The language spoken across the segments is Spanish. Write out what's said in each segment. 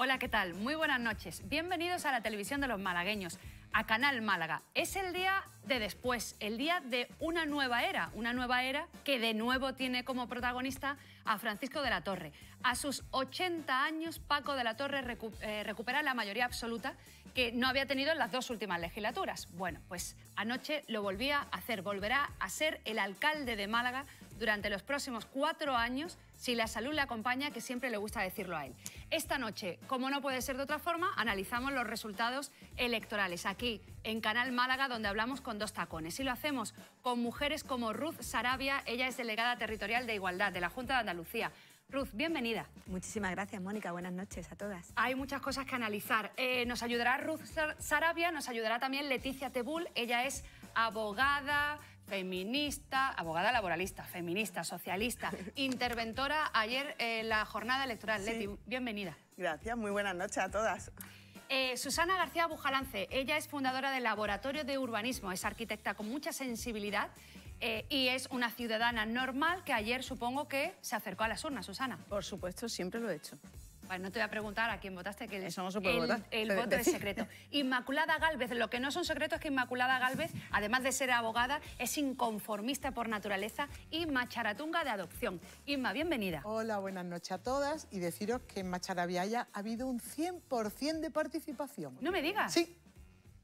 Hola, ¿qué tal? Muy buenas noches. Bienvenidos a la televisión de los malagueños, a Canal Málaga. Es el día de después, el día de una nueva era, una nueva era que de nuevo tiene como protagonista a Francisco de la Torre. A sus 80 años, Paco de la Torre eh, recupera la mayoría absoluta que no había tenido en las dos últimas legislaturas. Bueno, pues anoche lo volvía a hacer, volverá a ser el alcalde de Málaga durante los próximos cuatro años si la salud le acompaña, que siempre le gusta decirlo a él. Esta noche, como no puede ser de otra forma, analizamos los resultados electorales aquí en Canal Málaga, donde hablamos con dos tacones. Y lo hacemos con mujeres como Ruth Sarabia, ella es delegada territorial de Igualdad de la Junta de Andalucía. Ruth, bienvenida. Muchísimas gracias, Mónica. Buenas noches a todas. Hay muchas cosas que analizar. Eh, nos ayudará Ruth Sarabia, nos ayudará también Leticia Tebul. Ella es abogada, feminista, abogada laboralista, feminista, socialista, interventora ayer en la jornada electoral. Leti, bienvenida. Gracias, muy buenas noches a todas. Eh, Susana García Bujalance, ella es fundadora del Laboratorio de Urbanismo, es arquitecta con mucha sensibilidad eh, y es una ciudadana normal que ayer supongo que se acercó a las urnas, Susana. Por supuesto, siempre lo he hecho no te voy a preguntar a quién votaste, que Eso no el voto es secreto. Inmaculada Galvez, lo que no son secretos es que Inmaculada Galvez, además de ser abogada, es inconformista por naturaleza y macharatunga de adopción. Inma, bienvenida. Hola, buenas noches a todas y deciros que en Macharabiaya ha habido un 100% de participación. No me digas. Sí,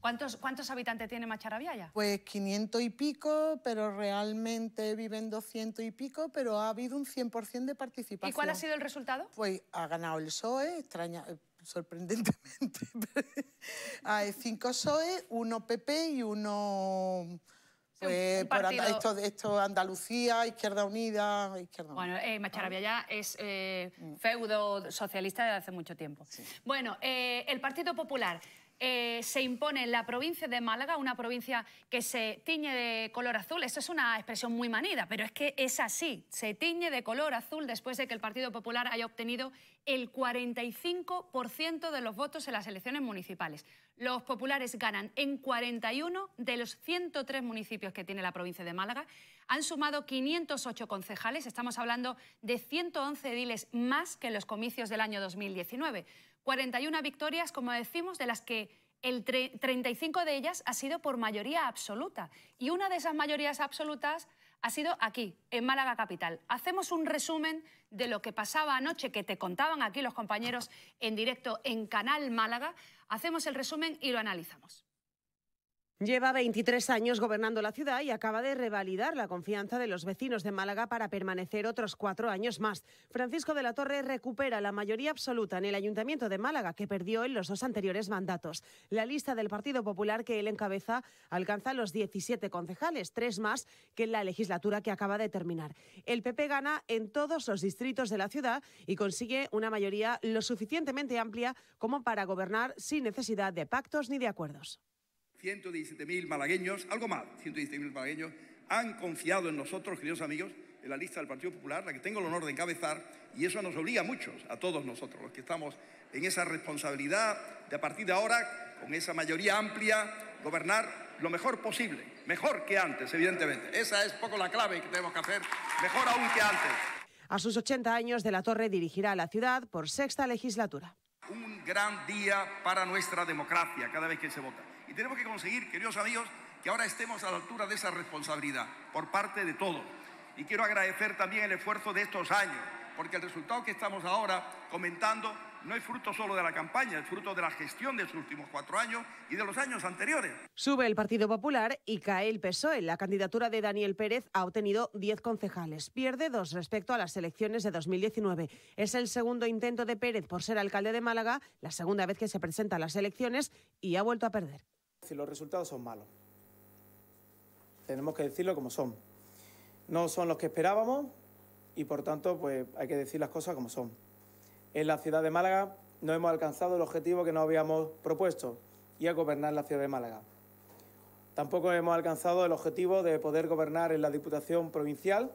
¿Cuántos, habitantes tiene Macharabiaya? Pues 500 y pico, pero realmente viven 200 y pico, pero ha habido un 100% de participación. ¿Y cuál ha sido el resultado? Pues ha ganado el PSOE, extraña, sorprendentemente. Hay cinco PSOE, uno PP y uno... Pues, por esto, esto, Andalucía, Izquierda Unida, Izquierda Bueno, eh, es eh, mm. feudo socialista desde hace mucho tiempo. Bueno, eh, el Partido Popular eh, se impone en la provincia de Málaga, una provincia que se tiñe de color azul. Esto es una expresión muy manida, pero es que es así. Se tiñe de color azul después de que el Partido Popular haya obtenido el 45% de los votos en las elecciones municipales. Los populares ganan en 41 de los 103 municipios que tiene la provincia de Málaga han sumado 508 concejales, estamos hablando de 111 ediles más que en los comicios del año 2019. 41 victorias, como decimos, de las que el 35 de ellas ha sido por mayoría absoluta. Y una de esas mayorías absolutas ha sido aquí, en Málaga Capital. Hacemos un resumen de lo que pasaba anoche, que te contaban aquí los compañeros en directo en Canal Málaga. Hacemos el resumen y lo analizamos. Lleva 23 años gobernando la ciudad y acaba de revalidar la confianza de los vecinos de Málaga para permanecer otros cuatro años más. Francisco de la Torre recupera la mayoría absoluta en el Ayuntamiento de Málaga que perdió en los dos anteriores mandatos. La lista del Partido Popular que él encabeza alcanza los 17 concejales, tres más que en la legislatura que acaba de terminar. El PP gana en todos los distritos de la ciudad y consigue una mayoría lo suficientemente amplia como para gobernar sin necesidad de pactos ni de acuerdos. 117.000 malagueños, algo más, 117.000 malagueños, han confiado en nosotros, queridos amigos, en la lista del Partido Popular, la que tengo el honor de encabezar, y eso nos obliga a muchos, a todos nosotros, los que estamos en esa responsabilidad de a partir de ahora, con esa mayoría amplia, gobernar lo mejor posible, mejor que antes, evidentemente. Esa es poco la clave que tenemos que hacer, mejor aún que antes. A sus 80 años, De la Torre dirigirá la ciudad por sexta legislatura. Un gran día para nuestra democracia cada vez que se vota tenemos que conseguir, queridos amigos, que ahora estemos a la altura de esa responsabilidad por parte de todos. Y quiero agradecer también el esfuerzo de estos años, porque el resultado que estamos ahora comentando no es fruto solo de la campaña, es fruto de la gestión de los últimos cuatro años y de los años anteriores. Sube el Partido Popular y cae el PSOE. La candidatura de Daniel Pérez ha obtenido 10 concejales. Pierde dos respecto a las elecciones de 2019. Es el segundo intento de Pérez por ser alcalde de Málaga, la segunda vez que se presenta a las elecciones y ha vuelto a perder. Si los resultados son malos, tenemos que decirlo como son. No son los que esperábamos y por tanto pues hay que decir las cosas como son. En la ciudad de Málaga no hemos alcanzado el objetivo que nos habíamos propuesto y a gobernar la ciudad de Málaga. Tampoco hemos alcanzado el objetivo de poder gobernar en la Diputación Provincial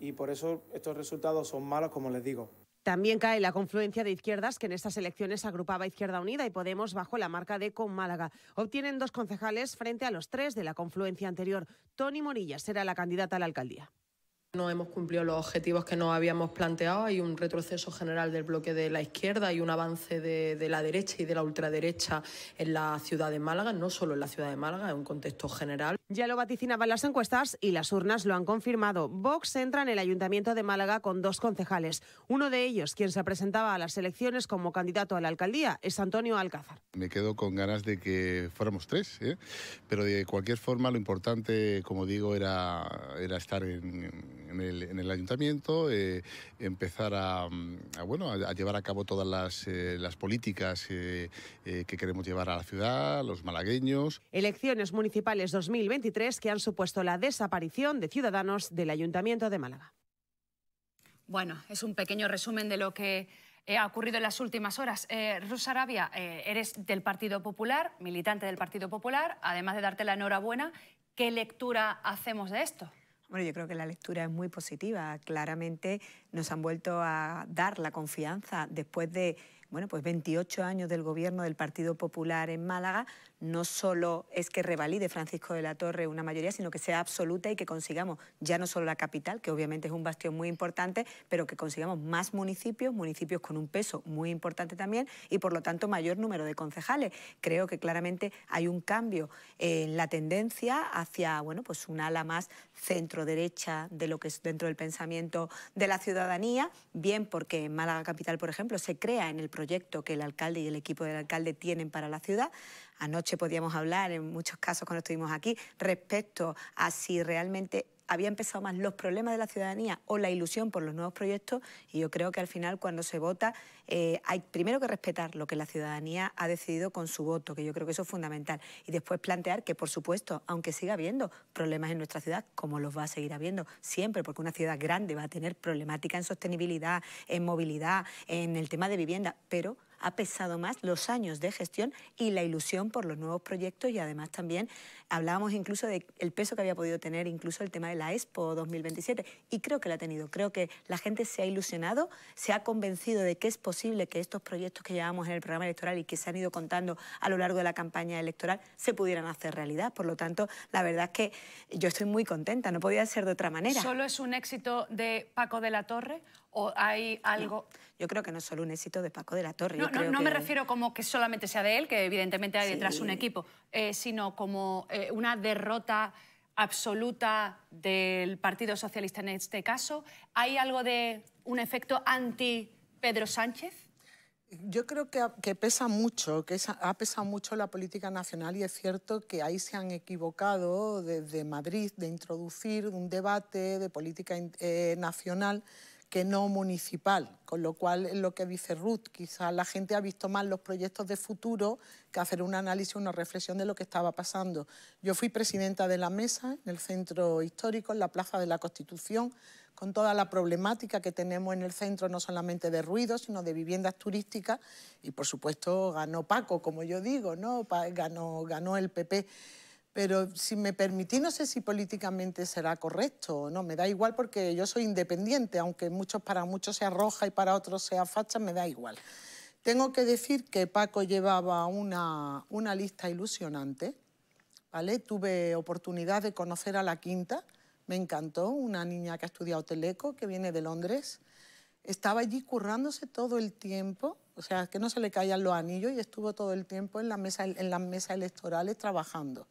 y por eso estos resultados son malos, como les digo. También cae la confluencia de izquierdas que en estas elecciones agrupaba Izquierda Unida y Podemos bajo la marca de Con Málaga. Obtienen dos concejales frente a los tres de la confluencia anterior. Tony Morilla será la candidata a la alcaldía. No hemos cumplido los objetivos que nos habíamos planteado. Hay un retroceso general del bloque de la izquierda y un avance de, la derecha y de la ultraderecha en la ciudad de Málaga, no solo en la ciudad de Málaga, en un contexto general. Ya lo vaticinaban las encuestas y las urnas lo han confirmado. Vox entra en el Ayuntamiento de Málaga con dos concejales. Uno de ellos, quien se presentaba a las elecciones como candidato a la alcaldía, es Antonio Alcázar. Me quedo con ganas de que fuéramos tres, ¿eh? pero de cualquier forma lo importante, como digo, era, estar en en el, ayuntamiento, eh, empezar mm, a, llevar a cabo todas las, eh, políticas eh, que queremos llevar a la ciudad, los malagueños. Elecciones municipales 2023 que han supuesto la desaparición de ciudadanos del ayuntamiento de Málaga. Bueno, es un pequeño resumen de lo que ha ocurrido en las últimas horas. Eh, Arabia, eres del Partido Popular, militante del Partido Popular, además de darte la enhorabuena, ¿qué lectura hacemos de esto? Bueno, yo creo que la lectura es muy positiva. Claramente nos han vuelto a dar la confianza después de bueno, pues 28 años del gobierno del Partido Popular en Málaga, no solo es que revalide Francisco de la Torre una mayoría, sino que sea absoluta y que consigamos ya no solo la capital, que obviamente es un bastión muy importante, pero que consigamos más municipios, municipios con un peso muy importante también y por lo tanto mayor número de concejales. Creo que claramente hay un cambio en la tendencia hacia bueno, pues un ala más centro derecha de lo que es dentro del pensamiento de la ciudadanía, bien porque en Málaga capital, por ejemplo, se crea en el proyecto que el alcalde y el equipo del alcalde tienen para la ciudad, Anoche podíamos hablar, en muchos casos cuando estuvimos aquí, respecto a si realmente había empezado más los problemas de la ciudadanía o la ilusión por los nuevos proyectos y yo creo que al final cuando se vota eh, hay primero que respetar lo que la ciudadanía ha decidido con su voto, que yo creo que eso es fundamental, y después plantear que por supuesto, aunque siga habiendo problemas en nuestra ciudad, como los va a seguir habiendo siempre, porque una ciudad grande va a tener problemática en sostenibilidad, en movilidad, en el tema de vivienda, pero ha pesado más los años de gestión y la ilusión por los nuevos proyectos y además también hablábamos incluso del peso que había podido tener incluso el tema de la Expo 2027 y creo que la ha tenido, creo que la gente se ha ilusionado, se ha convencido de que es posible que estos proyectos que llevamos en el programa electoral y que se han ido contando a lo largo de la campaña electoral se pudieran hacer realidad. Por lo tanto, la verdad es que yo estoy muy contenta, no podía ser de otra manera. ¿Solo es un éxito de Paco de la Torre hay algo... yo creo que no es solo un éxito de Paco de la Torre. No, me refiero como que solamente sea de él, que evidentemente hay detrás un equipo, eh, sino como eh, una derrota absoluta del Partido Socialista en este caso. ¿Hay algo de un efecto anti-Pedro Sánchez? Yo creo que, pesa mucho, que ha pesado mucho la política nacional y es cierto que ahí se han equivocado desde Madrid de introducir un debate de política eh, nacional que no municipal, con lo cual es lo que dice Ruth, quizás la gente ha visto más los proyectos de futuro que hacer un análisis, una reflexión de lo que estaba pasando. Yo fui presidenta de la mesa en el centro histórico, en la Plaza de la Constitución, con toda la problemática que tenemos en el centro, no solamente de ruido, sino de viviendas turísticas, y por supuesto ganó Paco, como yo digo, ¿no? ganó, ganó el PP. Pero si me permitís, no sé si políticamente será correcto o no, me da igual porque yo soy independiente, aunque muchos, para muchos sea roja y para otros sea facha, me da igual. Tengo que decir que Paco llevaba una, una lista ilusionante, ¿vale? Tuve oportunidad de conocer a la quinta, me encantó, una niña que ha estudiado Teleco, que viene de Londres. Estaba allí currándose todo el tiempo, o sea, que no se le caían los anillos y estuvo todo el tiempo en, mesa, en las mesas electorales trabajando.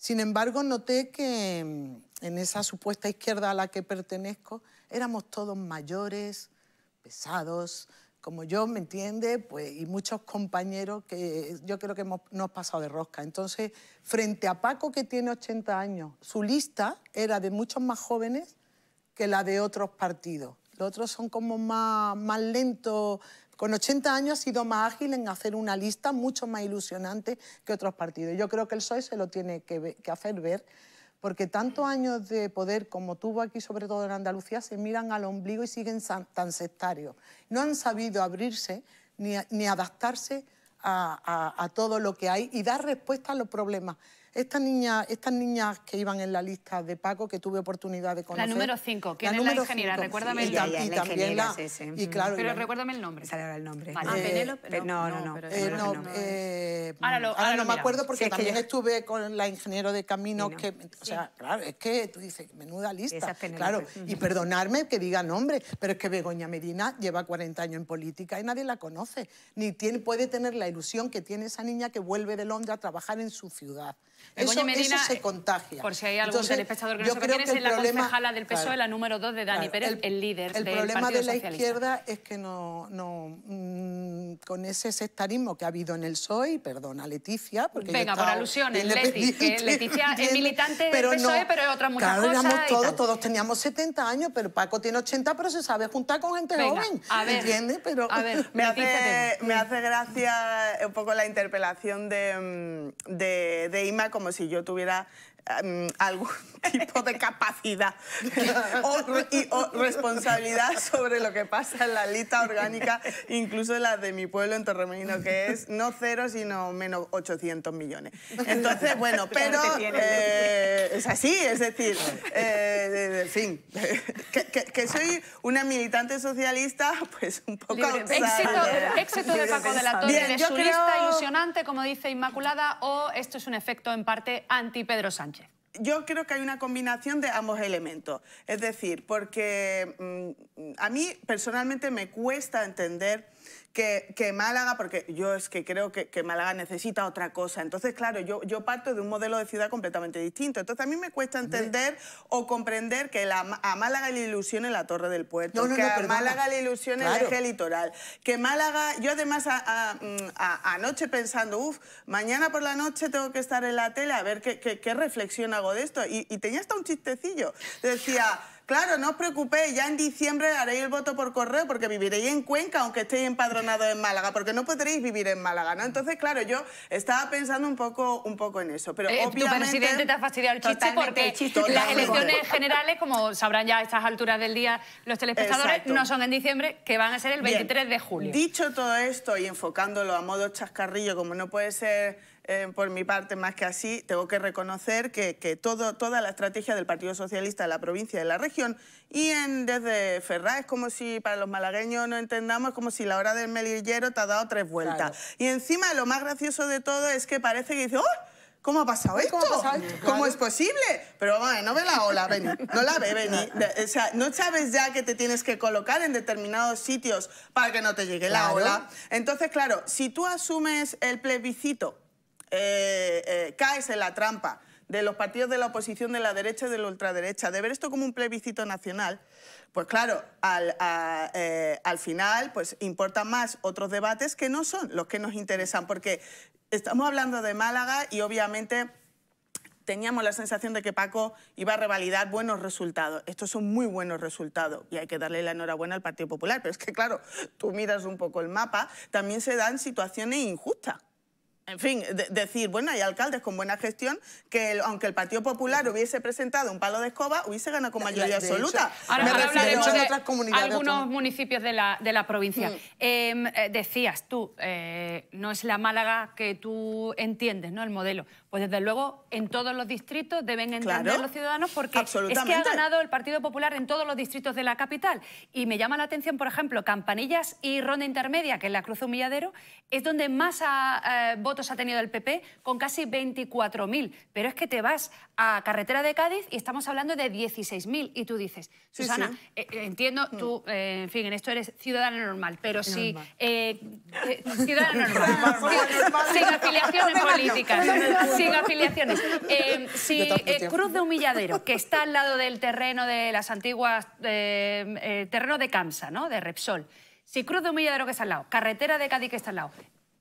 Sin embargo, noté que mm, en esa supuesta izquierda a la que pertenezco éramos todos mayores, pesados, como yo, ¿me entiende? Pues, y muchos compañeros que yo creo que hemos, han pasado de rosca. Entonces, frente a Paco, que tiene 80 años, su lista era de muchos más jóvenes que la de otros partidos. Los otros son como más, lentos. Con 80 años ha sido más ágil en hacer una lista mucho más ilusionante que otros partidos. Yo creo que el PSOE se lo tiene que, hacer ver porque tantos años de poder como tuvo aquí, sobre todo en Andalucía, se miran al ombligo y siguen tan sectarios. No han sabido abrirse ni, adaptarse a todo lo que hay y dar respuesta a los problemas. Estas niñas, estas niñas que iban en la lista de Paco, que tuve oportunidad de conocer. La número 5, que es la ingeniera? Recuérdame el nombre. Y, también la... pero recuérdame el nombre. Sale ahora el nombre. Ah, eh, eh, no, no, no. ahora, no me acuerdo porque también estuve con la ingeniero de caminos que... O sea, claro, es que tú dices, menuda lista. claro, y perdonarme que diga nombre, pero es que Begoña Medina lleva 40 años en política y nadie la conoce. Ni tiene, puede tener la ilusión que tiene esa niña que vuelve de Londres a trabajar en su ciudad. Eso, se contagia. Por si hay algún Entonces, telespectador que no sepa quién es, la concejala del PSOE, claro, la número dos de Dani Pérez, el, líder el problema de la izquierda es que no, no mm, con ese sectarismo que ha habido en el PSOE, perdona Leticia, Venga, por alusiones, Leticia es militante pero del PSOE, pero es otra muchas claro, cosas éramos todos, todos teníamos 70 años, pero Paco tiene 80, pero se sabe juntar con gente joven, a ver, Pero... A ver, me, hace, me hace gracia un poco la interpelación de, mm, de, de Ima como si yo tuviera Em, algún tipo de capacidad o, y, responsabilidad sobre lo que pasa en la lista orgánica, incluso la de mi pueblo en Torremolino, que es no cero, sino menos 800 millones. Entonces, bueno, pero eh, es así, es decir, eh, en fin, que, soy una militante socialista, pues un poco... Éxito, éxito, de Paco de la Torre, de ilusionante, como dice Inmaculada, o esto es un efecto en parte anti-Pedro Sánchez yo creo que hay una combinación de ambos elementos. Es decir, porque mm, a mí personalmente me cuesta entender que, Málaga, porque yo es que creo que, Málaga necesita otra cosa. Entonces, claro, yo, yo parto de un modelo de ciudad completamente distinto. Entonces, a mí me cuesta entender o comprender que la, a Málaga le es la Torre del Puerto, que a Málaga le ilusión el eje litoral, que Málaga... Yo además mm, anoche pensando, uff, mañana por la noche tengo que estar en la tele a ver qué, qué, reflexión hago de esto. Y, y tenía hasta un chistecillo. Decía... Claro, no os preocupéis, ya en diciembre haréis el voto por correo porque viviréis en Cuenca, aunque estéis empadronados en Málaga, porque no podréis vivir en Málaga, ¿no? Entonces, claro, yo estaba pensando un poco, un poco en eso, pero eh, obviamente... Tu presidente te ha fastidiado el chiste porque las elecciones generales, como sabrán ya a estas alturas del día los telespectadores, no son en diciembre, que van a ser el 23 de julio. Dicho todo esto y enfocándolo a modo chascarrillo, como no puede ser eh, por mi parte, más que así, tengo que reconocer que, que todo, toda la estrategia del Partido Socialista de la provincia y en la región y en, desde Ferraz es como si, para los malagueños no entendamos, como si la hora del melillero te ha dado tres vueltas. Y encima lo más gracioso de todo es que parece que dice, oh, ¿Cómo ha pasado esto? ¿Cómo, es posible? Pero no ve la ola, Beni. No la ve, Beni. O sea, no sabes ya que te tienes que colocar en determinados sitios para que no te llegue la ola. Entonces, claro, si tú asumes el plebiscito eh, eh, caes en la trampa de los partidos de la oposición, de la derecha y de la ultraderecha, de ver esto como un plebiscito nacional, pues claro, eh, al, final pues importan más otros debates que no son los que nos interesan, porque estamos hablando de Málaga y obviamente teníamos la sensación de que Paco iba a revalidar buenos resultados. Estos son muy buenos resultados y hay que darle la enhorabuena al Partido Popular. Pero es que, claro, tú miras un poco el mapa, también se dan situaciones injustas. En fin, decir, bueno, hay alcaldes con buena gestión que aunque el Partido Popular hubiese presentado un palo de escoba, hubiese ganado con mayoría absoluta. ahora, hablaremos algunos municipios de la, de la provincia. Mm. Em, eh, decías tú, eh, no es la Málaga que tú entiendes, ¿no? El modelo. Pues desde luego en todos los distritos deben entender los ciudadanos porque es que ha ganado el Partido Popular en todos los distritos de la capital. Y me llama la atención, por ejemplo, Campanillas y Ronda Intermedia, que es la Cruz Humilladero, es donde más eh, votos ha tenido el PP, con casi 24.000. Pero es que te vas a Carretera de Cádiz y estamos hablando de 16.000. Y tú dices, Susana, eh, eh, entiendo, mm. tú, en fin, en esto eres ciudadana normal, pero sí, Normal. ciudadana normal. sin afiliación en política sin afiliaciones. si eh, eh, Cruz de Humilladero, que está al lado del terreno de las antiguas... Eh, terreno de Camsa, ¿no? De Repsol. Si Cruz de Humilladero, que está al lado, carretera de Cádiz, que está al lado,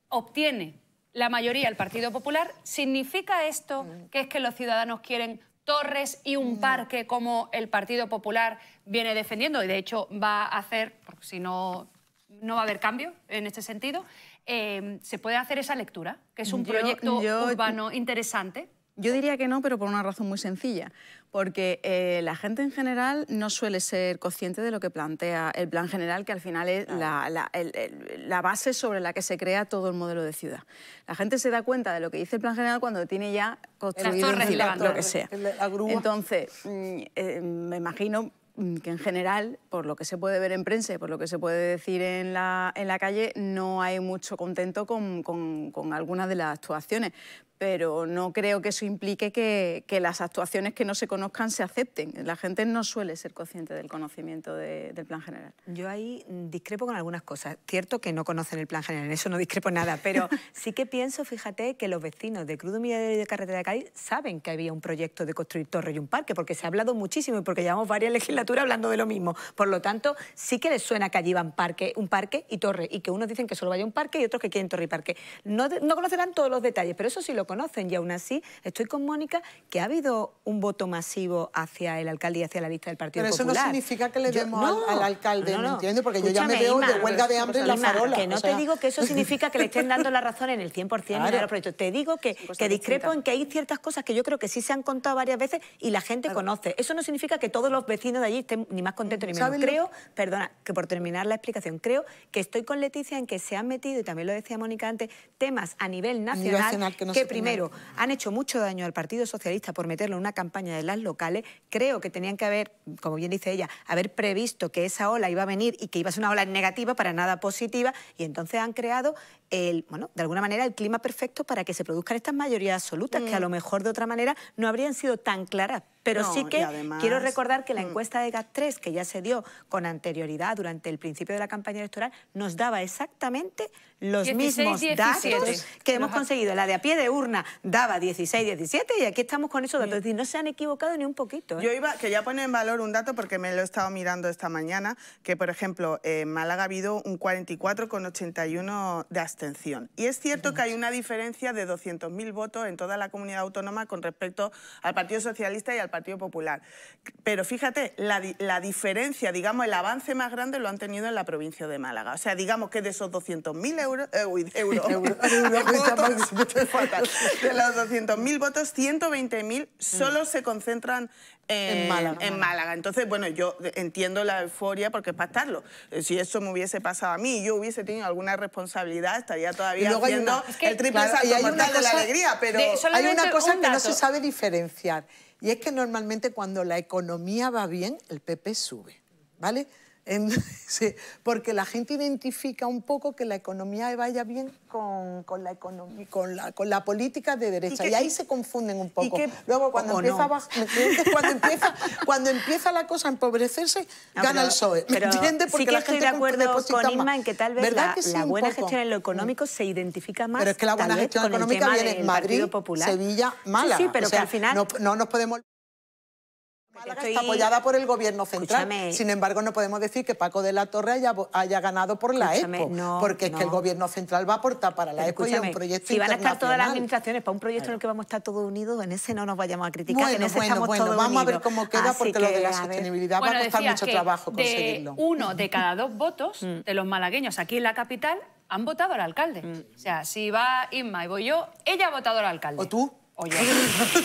obtiene la mayoría el Partido Popular, ¿significa esto que es que los ciudadanos quieren torres y un mm. parque como el Partido Popular viene defendiendo? Y de hecho va a hacer, porque si no, no va a haber cambio en este sentido. Em, ¿se puede hacer esa lectura? Que es un proyecto urbano interesante. Yo diría que no, pero por una razón muy sencilla, porque eh, la gente en general no suele ser consciente de lo que plantea el plan general, que al final es la, base sobre la que se crea todo el modelo de ciudad. La gente se da cuenta de lo que dice el plan general cuando tiene ya construido lo que sea. Entonces, mm, eh, me imagino Mm, que en general, por lo que se puede ver en prensa y por lo que se puede decir en la, en la calle, no hay mucho contento con, con algunas de las actuaciones pero no creo que eso implique que, las actuaciones que no se conozcan se acepten. La gente no suele ser consciente del conocimiento del plan general. Yo ahí discrepo con algunas cosas. Cierto que no conocen el plan general, en eso no discrepo nada, pero sí que pienso, fíjate, que los vecinos de Cruz y de Carretera de Cádiz saben que había un proyecto de construir torre y un parque, porque se ha hablado muchísimo y porque llevamos varias legislaturas hablando de lo mismo. Por lo tanto, sí que les suena que allí van parque, un parque y torre, y que unos dicen que solo vaya un parque y otros que quieren torre y parque. no conocerán todos los detalles, pero eso sí lo conocen y aún así estoy con Mónica que ha habido un voto masivo hacia el alcalde y hacia la lista del Partido Popular. Pero eso no significa que le demos al, alcalde, no, entiendes? Porque yo ya me veo de huelga de hambre en la farola. Que no te digo que eso significa que le estén dando la razón en el 100% de los proyectos. Te digo que, discrepo en que hay ciertas cosas que yo creo que sí se han contado varias veces y la gente conoce. Eso no significa que todos los vecinos de allí estén ni más contentos ni menos. Creo, perdona, que por terminar la explicación, creo que estoy con Leticia en que se han metido, y también lo decía Mónica antes, temas a nivel nacional, que, que primero, han hecho mucho daño al Partido Socialista por meterlo en una campaña de las locales. Creo que tenían que haber, como bien dice ella, haber previsto que esa ola iba a venir y que iba a ser una ola negativa para nada positiva. Y entonces han creado, el, bueno, de alguna manera, el clima perfecto para que se produzcan estas mayorías absolutas, que a mm. lo mejor de otra manera no habrían sido tan claras pero sí que quiero recordar que la mm. encuesta de GAT3, que ya se dio con anterioridad durante el principio de la campaña electoral, nos daba exactamente los mismos datos que hemos conseguido. La de a pie de urna daba 16, 17 y aquí estamos con esos datos. Mm. Es decir, no se han equivocado ni un poquito. ¿eh? Yo iba, que ya pone en valor un dato porque me lo he estado mirando esta mañana, que por ejemplo en Málaga ha habido un 44,81 de abstención. Y es cierto que hay una diferencia de 200.000 votos en toda la comunidad autónoma con respecto al Partido Socialista y al Partido Popular. Pero fíjate, la, la diferencia, digamos, el avance más grande lo han tenido en la provincia de Málaga. O sea, digamos que de esos 200.000 euros... euros votos, de los 200.000 votos, 120.000 solo mm. se concentran en, Málaga, Entonces, bueno, yo entiendo la euforia porque es para estarlo. Eh, si eso me hubiese pasado a mí, yo hubiese tenido alguna responsabilidad, estaría todavía haciendo el triple salto y de la alegría. Pero hay una cosa que no se sabe diferenciar y es que normalmente cuando la economía va bien, el PP sube, ¿vale? porque la gente identifica un poco que la economía vaya bien con, con la, economía, con, la, con la política de derecha. Y, ahí se confunden un poco. Luego, cuando empieza, cuando, empieza, cuando empieza la cosa a empobrecerse, gana el PSOE. ¿Me entiendes? Porque sí que la gente estoy de acuerdo con Inma en que tal vez la, buena gestión en lo económico se identifica más. Pero es que la buena gestión económica viene en Madrid, Sevilla, mala. Sí, pero o sea, que al final. No, no nos podemos. La está apoyada por el gobierno central. Sin embargo, no podemos decir que Paco de la Torre haya, haya ganado por la Escúchame, porque es que el gobierno central va a aportar para la Escúchame, EPO y un proyecto Si van a estar todas las administraciones para un proyecto en el que vamos a estar todos unidos, en ese no nos vayamos a criticar, bueno, bueno, bueno, vamos a ver cómo queda, porque lo de la sostenibilidad va a costar mucho trabajo de uno de cada dos votos mm. de los malagueños aquí en la capital han votado al alcalde. Mm. O sea, si va Inma y voy yo, ella ha votado al alcalde. ¿O tú?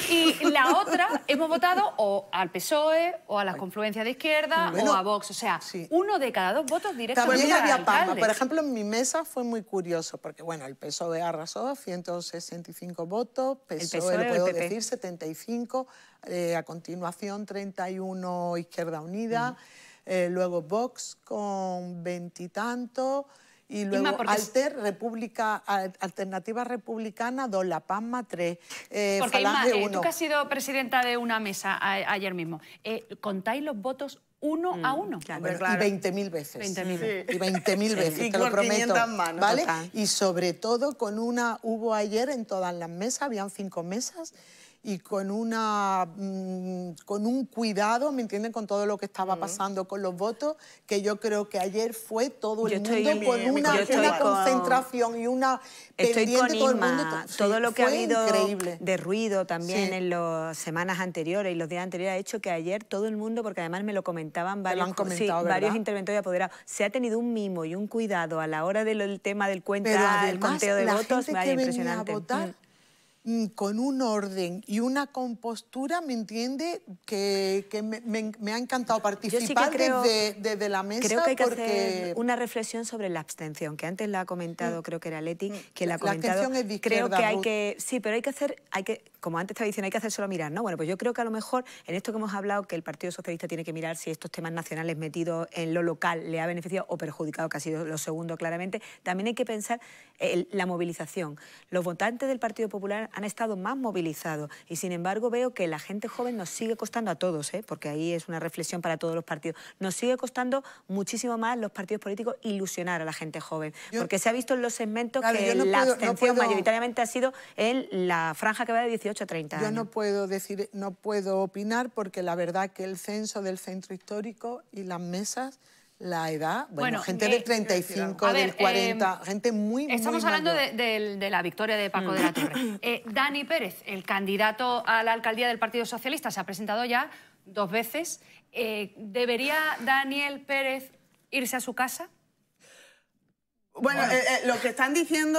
Y la otra, hemos votado o al PSOE, o a las confluencias de izquierda, o a Vox. O sea, uno de cada dos votos directamente También había palma. Por ejemplo, en mi mesa fue muy curioso, porque bueno, el PSOE arrasó, 165 votos, PSOE, e el puedo decir, 75, eh, a continuación 31 Izquierda Unida, eh, luego Vox con veintitantos y luego Alter, República, Alternativa Republicana, la 3, eh, porque, Falange eh, tú que has sido presidenta de una mesa ayer mismo, eh, ¿contáis los votos uno a mm, uno. Claro, Y 20.000 veces. Y 20.000 veces, te lo prometo. ¿vale? Y sobre todo con una, hubo ayer en todas las mesas, habían cinco mesas, y con, una, mm, con un cuidado, ¿me entienden?, con todo lo que estaba mm. pasando con los votos, que yo creo que ayer fue todo el mundo con una, concentración y una estoy pendiente todo el mundo. todo lo que ha habido de ruido también en las semanas anteriores y los días anteriores ha hecho que ayer todo el mundo, porque además me lo comentaban varios, interventores apoderados, se ha tenido un mimo y un cuidado a la hora del tema del cuenta, del conteo de votos, gente que mm. Mm, con un orden y una compostura, ¿me entiende? Que, me, ha encantado participar desde, la mesa. Creo que hay que hacer una reflexión sobre la abstención, que antes la ha comentado, mm. creo que era Leti, que la ha comentado. abstención es creo que hay que. Sí, pero hay que hacer. Hay que, como antes estaba diciendo, hay que hacer solo mirar, ¿no? Bueno, pues yo creo que a lo mejor en esto que hemos hablado, que el Partido Socialista tiene que mirar si estos temas nacionales metidos en lo local le ha beneficiado o perjudicado, que ha sido lo segundo claramente, también hay que pensar la movilización. Los votantes del Partido Popular han estado más movilizados y sin embargo veo que la gente joven nos sigue costando a todos, ¿eh? porque ahí es una reflexión para todos los partidos, nos sigue costando muchísimo más los partidos políticos ilusionar a la gente joven, porque se ha visto en los segmentos que la abstención mayoritariamente ha sido en la franja que va de 18 yo no puedo decir, no puedo opinar porque la verdad que el censo del centro histórico y las mesas la edad, bueno, gente eh, del de 35, del 40, gente muy, Estamos hablando de, la victoria de Paco de la Torre. Mm. Eh, Dani Pérez, el candidato a la alcaldía del Partido Socialista, se ha presentado ya dos veces. Eh, ¿Debería Daniel Pérez irse a su casa? bueno. lo que están diciendo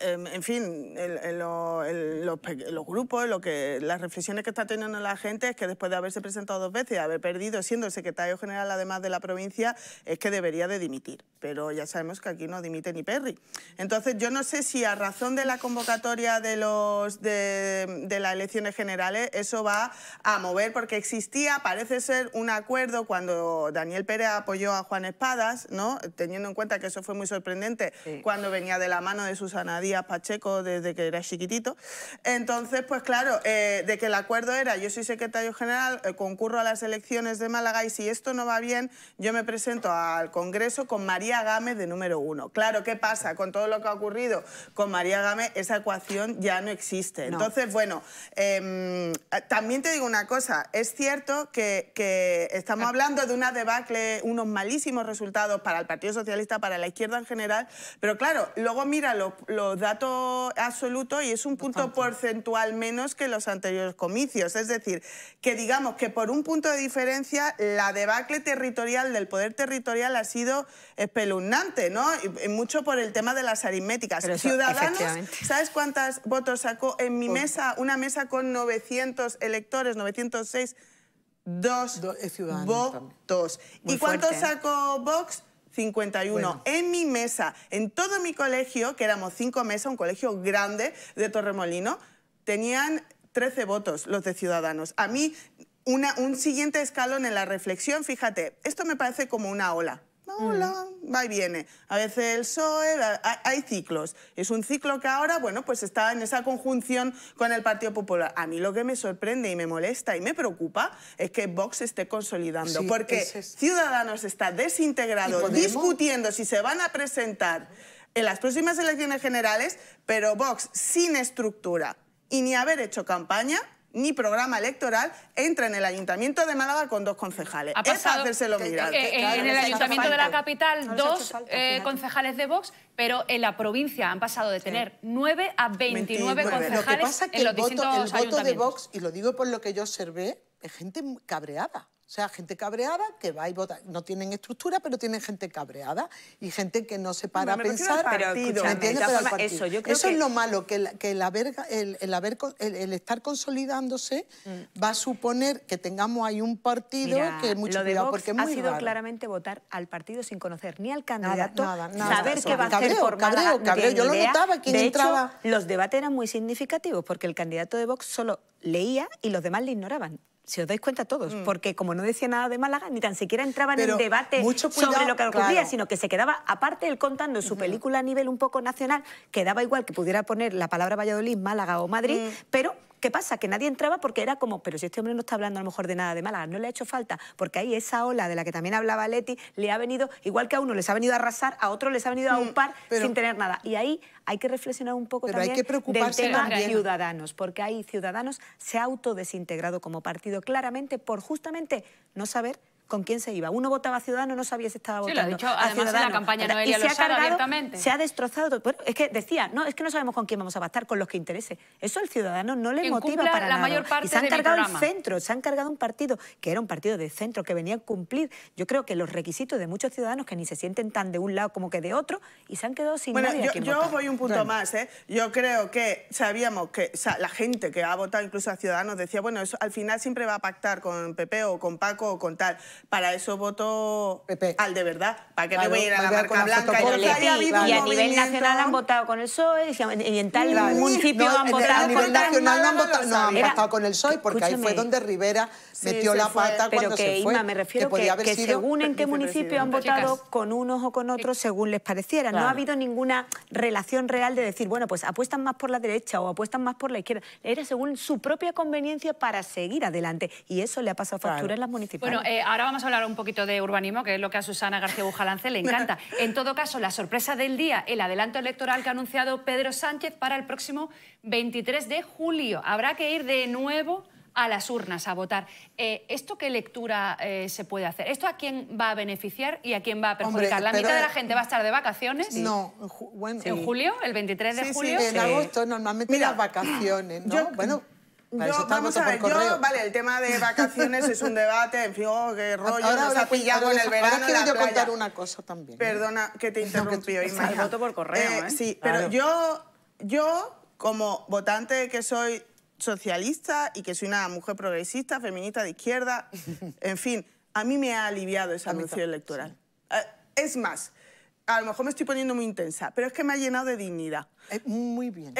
Em, en fin, los, grupos, lo que, las reflexiones que está teniendo la gente es que después de haberse presentado dos veces, y haber perdido siendo el secretario general además de la provincia, es que debería de dimitir. Pero ya sabemos que aquí no dimite ni Perry. Entonces yo no sé si a razón de la convocatoria de, los, de, las elecciones generales eso va a mover, porque existía, parece ser, un acuerdo cuando Daniel Pérez apoyó a Juan Espadas, ¿no? teniendo en cuenta que eso fue muy sorprendente cuando venía de la mano de Susana a Díaz Pacheco desde que era chiquitito. Entonces, pues claro, eh, de que el acuerdo era yo soy secretario general, eh, concurro a las elecciones de Málaga y si esto no va bien, yo me presento al Congreso con María Gámez de número uno. Claro, ¿qué pasa? Con todo lo que ha ocurrido con María Gámez, esa ecuación ya no existe. Entonces, bueno, em, también te digo una cosa, es cierto que, que estamos ah. hablando de una debacle, unos malísimos resultados para el Partido Socialista, para la izquierda en general, pero claro, luego mira los, los datos absolutos y es un punto porcentual menos que los anteriores comicios. Es decir, que digamos que por un punto de diferencia la debacle territorial del poder territorial ha sido espeluznante, ¿no? mucho por el tema de las aritméticas. Ciudadanos, ¿sabes cuántos votos sacó en mi mesa? Una mesa con 900 electores, 906 dos eh, votos. ¿Y cuántos ¿eh? sacó Vox? 51. En mi mesa, en todo mi colegio, que éramos cinco mesas, un colegio grande de Torremolino, tenían 13 votos los de Ciudadanos. A mí, un siguiente escalón en la reflexión, fíjate, esto me parece como una ola. Hola, mm. va y viene. A veces el PSOE, hay ciclos. Es un ciclo que ahora, bueno, pues está en esa conjunción con el Partido Popular. A mí lo que me sorprende y me molesta y me preocupa es que Vox esté consolidando, porque Ciudadanos está desintegrado, discutiendo si se van a presentar en las próximas elecciones generales, pero Vox sin estructura y ni haber hecho campaña ni programa electoral, entra en el Ayuntamiento de Málaga con dos concejales. es hacérselo mirar. Eh, en el Ayuntamiento de la capital, dos eh, concejales de Vox, pero en la provincia han pasado de tener nueve a 29, concejales lo que pasa en los el de Vox, y lo digo por lo que yo observé, es gente cabreada. O sea, gente cabreada que va y vota. No tienen estructura, pero tienen gente cabreada y gente que no se para a pensar. eso es lo malo, que, el, haber, el, estar consolidándose mm. va a suponer que tengamos ahí un partido que mucho cuidado, porque es muy ha sido claramente votar al partido sin conocer ni al candidato, nada, saber qué va a hacer cabreo, yo lo notaba, de entraba. los debates eran muy significativos porque el candidato de Vox solo leía y los demás le ignoraban si os dais cuenta todos, mm. porque como no decía nada de Málaga, ni tan siquiera entraba en el debate sobre lo que ocurría, sino que se quedaba, aparte él contando su película a nivel un poco nacional, quedaba igual que pudiera poner la palabra Valladolid, Málaga o Madrid, mm. pero ¿Qué pasa? Que nadie entraba porque era como, pero si este hombre no está hablando a lo mejor de nada de mala no le ha hecho falta, porque ahí esa ola de la que también hablaba Leti le ha venido, igual que a uno les ha venido a arrasar, a otro les ha venido a mm, un par sin tener nada. Y ahí hay que reflexionar un poco también hay del tema ciudadanos, porque ahí Ciudadanos se ha autodesintegrado como partido claramente por justamente no saber con quién se iba. Uno votaba a no sabía si estaba votando. además en la campaña Noelia y se ha Se ha destrozado. Bueno, es que decía, no, es que no sabemos con quién vamos a pactar, con los que interese. Eso al ciudadano no le motiva para la Mayor parte y se han cargado el centro, se han cargado un partido que era un partido de centro, que venía a cumplir, yo creo que los requisitos de muchos ciudadanos que ni se sienten tan de un lado como que de otro y se han quedado sin bueno, nadie yo, a yo voy un punto más, ¿eh? Yo creo que sabíamos que la gente que ha votado, incluso a Ciudadanos, decía, bueno, al final siempre va a pactar con Pepe o con Paco o con tal. Para eso voto al de verdad. ¿Para que no me voy a ir a la marca blanca? y, a nivel nacional han votado con el PSOE y en tal municipio han votado con nacional no han, votado, han votado con el PSOE porque ahí fue donde Rivera metió la pata cuando que, se fue. me refiero que, que, según en qué municipio han votado con unos o con otros según les pareciera. No ha habido ninguna relación real de decir, bueno, pues apuestan más por la derecha o apuestan más por la izquierda. Era según su propia conveniencia para seguir adelante. Y eso le ha pasado factura en las municipales. Bueno, eh, ahora vamos a hablar un poquito de urbanismo, que es lo que a Susana García Bujalance le encanta. En todo caso, la sorpresa del día, el adelanto electoral que ha anunciado Pedro Sánchez para el próximo 23 de julio. Habrá que ir de nuevo a las urnas a votar. Eh, ¿Esto qué lectura eh, se puede hacer? ¿Esto a quién va a beneficiar y a quién va a perjudicar? ¿La mitad de la eh, gente va a estar de vacaciones? No, bueno, ¿En julio? ¿El 23 de julio? Sí, en agosto normalmente las vacaciones, ¿no? bueno, para yo, vamos a ver, yo, vale, el tema de vacaciones es un debate, en fin, oh, qué rollo, nos ha pillado en el verano ahora quiero yo contar una cosa también. ¿eh? Perdona que te interrumpí hoy, El voto por correo, eh, ¿eh? Sí, pero yo, yo, como votante que soy socialista y que soy una mujer progresista, feminista de izquierda, en fin, a mí me ha aliviado esa mención electoral. Eh, es más, a lo mejor me estoy poniendo muy intensa, pero es que me ha llenado de dignidad. Eh, muy bien.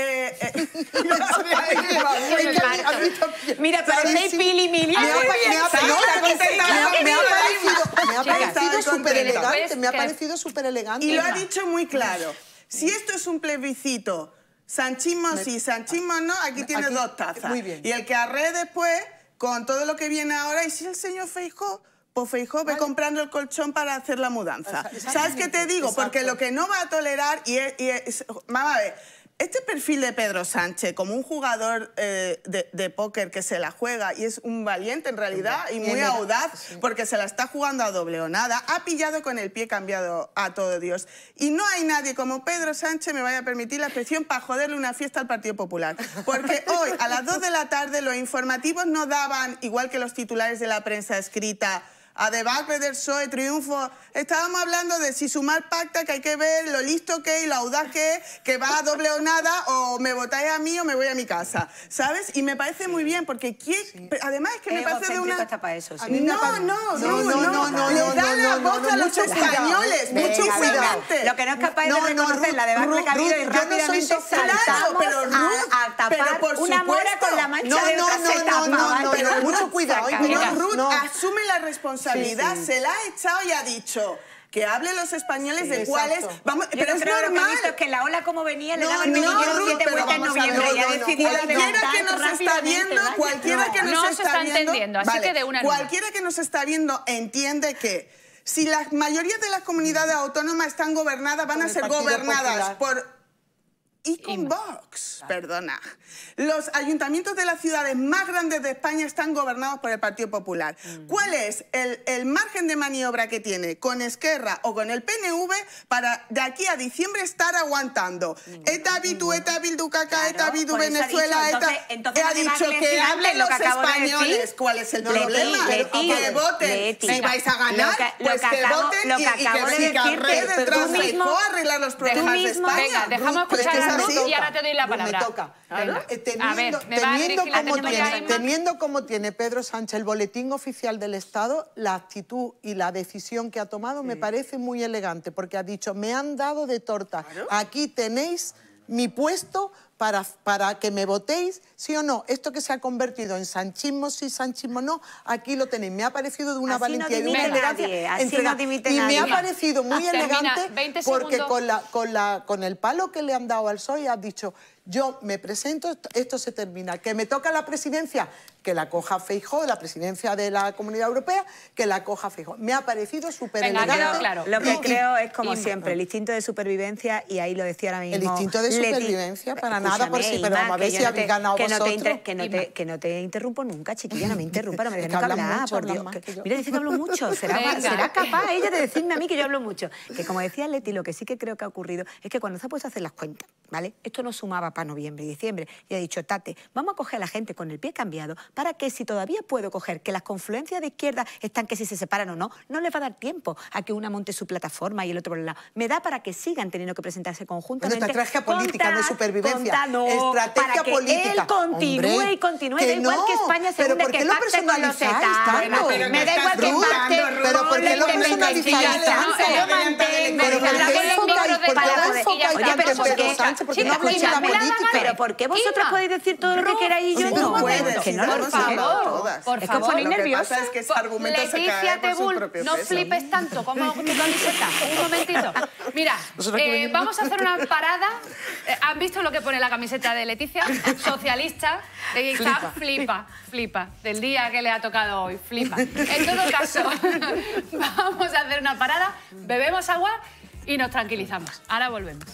Mira, pero pili Me ha parecido súper elegante. Me ha parecido súper elegante. Y lo ha dicho muy claro. Si esto es un plebiscito, sanchismo sí, sanchismo ah, no, aquí tienes dos tazas. Y el que arre después, con todo lo que viene ahora, y si el señor Feijóo, pues fijo, ve comprando el colchón para hacer la mudanza. ¿Sabes qué te digo? Porque lo que no va a tolerar y este perfil de Pedro Sánchez como un jugador eh, de, de, póker que se la juega y es un valiente en realidad y muy audaz porque se la está jugando a doble o nada, ha pillado con el pie cambiado a todo Dios. Y no hay nadie como Pedro Sánchez me vaya a permitir la expresión para joderle una fiesta al Partido Popular. Porque hoy a las 2 de la tarde los informativos no daban, igual que los titulares de la prensa escrita, a debacle del PSOE, triunfo. Estábamos hablando de si sumar pacta, que hay que ver lo listo que y lo audaz que es, que va a doble o nada, o me votáis a mí o me voy a mi casa, ¿sabes? Y me parece muy bien, porque ¿quién? además es que me parece de una... Está para eso, sí. no, no, no, no, no, Le da la voz a los españoles, mucho cuidado. Lo que no es capaz de reconocer la debacle que ha habido y rápidamente saltamos a tapar una muera con la mancha de otra se tapa. No, no, no, pero mucho cuidado. Ruth, asume la responsabilidad responsabilidad se la ha echado y ha dicho que hablen los españoles de cuáles vamos yo pero no es creo normal lo que, es que la ola como venía le daban no, siete vueltas en noviembre ya cualquiera que nos está viendo cualquiera que nos está, viendo así que de una cualquiera que nos está viendo entiende que si la mayoría de las comunidades autónomas están gobernadas, van a ser gobernadas por y con Vox. Perdona. Los ayuntamientos de las ciudades más grandes de España están gobernados por el Partido Popular. ¿Cuál es el, margen de maniobra que tiene con Esquerra o con el PNV para de aquí a diciembre estar aguantando? Eta bitu, eta bildu caca, eta bitu Venezuela, eta... Entonces, ha dicho, que hablen los españoles. ¿Cuál es el problema? que voten. Si vais a ganar, pues que, voten lo que y, el que de arreglar los problemas de España. Venga, dejamos escuchar y ahora te doy la pues palabra. Me toca. Teniendo, como tiene, Pedro Sánchez el boletín oficial del Estado, la actitud y la decisión que ha tomado me parece muy elegante, porque ha dicho, me han dado de torta, aquí tenéis mi puesto para, para, que me votéis, sí o no. Esto que se ha convertido en sanchismo, sí, sanchismo, no, aquí lo tenéis. Me ha parecido de una valentía y una y me ha parecido muy elegante porque con, la, con, la, con el palo que le han dado al PSOE ha dicho, yo me presento, esto se termina. Que me toca la presidencia, que la coja Feijó, la presidencia de la Comunidad Europea, que la coja Feijó. Me ha parecido súper elegante. Lo que creo es, como siempre, el instinto de supervivencia, y ahí lo decía ahora mismo... El instinto de supervivencia, para nada, por sí, pero a ver si habéis ganado que no que, no te, interrumpo nunca, chiquilla, no me interrumpa, no me dejes hablar, mucho, por Dios. mira, dice que hablo mucho, ¿será, será capaz ella de decirme a mí que yo hablo mucho. Que como decía Leti, lo que sí que creo que ha ocurrido es que cuando se ha puesto a hacer las cuentas, ¿vale? Esto no sumaba para noviembre y diciembre, y ha dicho, tate, vamos a coger a la gente con el pie cambiado, para que si todavía puedo coger que las confluencias de izquierda están que si se separan o no, no les va a dar tiempo a que una monte su plataforma y el otro por el lado. Me da para que sigan teniendo que presentarse conjuntamente. Bueno, estrategia política, contra, no es supervivencia. Contra, no, estrategia para que política. Él continúe Hombre, y continúe, da igual que España se hunde, que pacte con los etarnos. Me da igual que pacte pero ¿por qué lo personalizáis tanto? Lo mantengo, pero ¿por qué enfocáis? ¿Por qué lo enfocáis Sánchez? Porque no habláis de la política. Pero ¿por qué vosotros podéis decir todo lo que queráis y yo no? Que no lo por favor. Por es que os nerviosa. no flipes tanto. Como tu camiseta. Un momentito. Mira, eh, vamos a hacer una parada. Eh, ¿Han visto lo que pone la camiseta de Leticia? Socialista. flipa. flipa, flipa. Del día que le ha tocado hoy, flipa. En todo caso, vamos a hacer una parada, bebemos agua y nos tranquilizamos. Ahora volvemos.